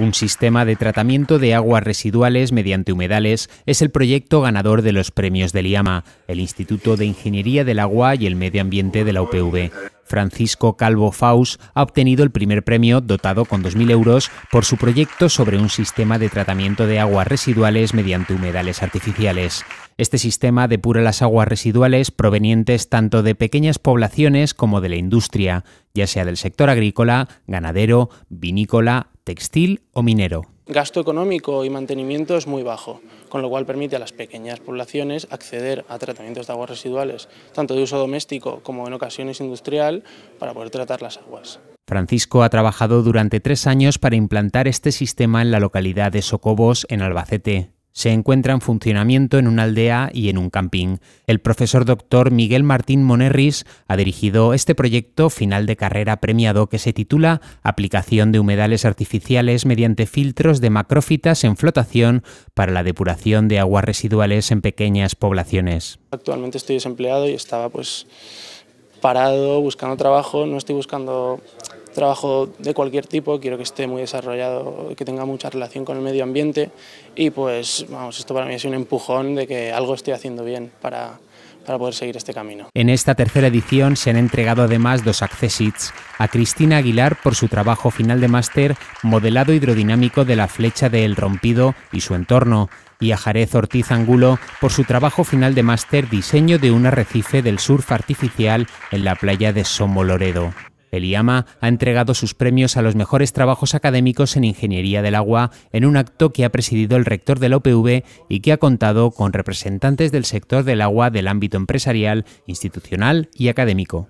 Un sistema de tratamiento de aguas residuales mediante humedales es el proyecto ganador de los premios del IAMA, el Instituto de Ingeniería del Agua y el Medio Ambiente de la UPV. Francisco Calvo Faus ha obtenido el primer premio, dotado con 2.000 euros, por su proyecto sobre un sistema de tratamiento de aguas residuales mediante humedales artificiales. Este sistema depura las aguas residuales provenientes tanto de pequeñas poblaciones como de la industria, ya sea del sector agrícola, ganadero, vinícola, textil o minero gasto económico y mantenimiento es muy bajo, con lo cual permite a las pequeñas poblaciones acceder a tratamientos de aguas residuales, tanto de uso doméstico como en ocasiones industrial, para poder tratar las aguas. Francisco ha trabajado durante tres años para implantar este sistema en la localidad de Socobos, en Albacete se encuentra en funcionamiento en una aldea y en un camping. El profesor doctor Miguel Martín Monerris ha dirigido este proyecto final de carrera premiado que se titula Aplicación de humedales artificiales mediante filtros de macrófitas en flotación para la depuración de aguas residuales en pequeñas poblaciones. Actualmente estoy desempleado y estaba pues parado buscando trabajo, no estoy buscando trabajo de cualquier tipo, quiero que esté muy desarrollado, que tenga mucha relación con el medio ambiente y pues vamos, esto para mí es un empujón de que algo estoy haciendo bien para, poder seguir este camino. En esta tercera edición se han entregado además dos accesits a Cristina Aguilar por su trabajo final de máster Modelado hidrodinámico de la flecha de El Rompido y su entorno, y a Jarez Ortiz Angulo por su trabajo final de máster Diseño de un arrecife del surf artificial en la playa de Somoloredo. El IAMA ha entregado sus premios a los mejores trabajos académicos en ingeniería del agua en un acto que ha presidido el rector del OPV y que ha contado con representantes del sector del agua del ámbito empresarial, institucional y académico.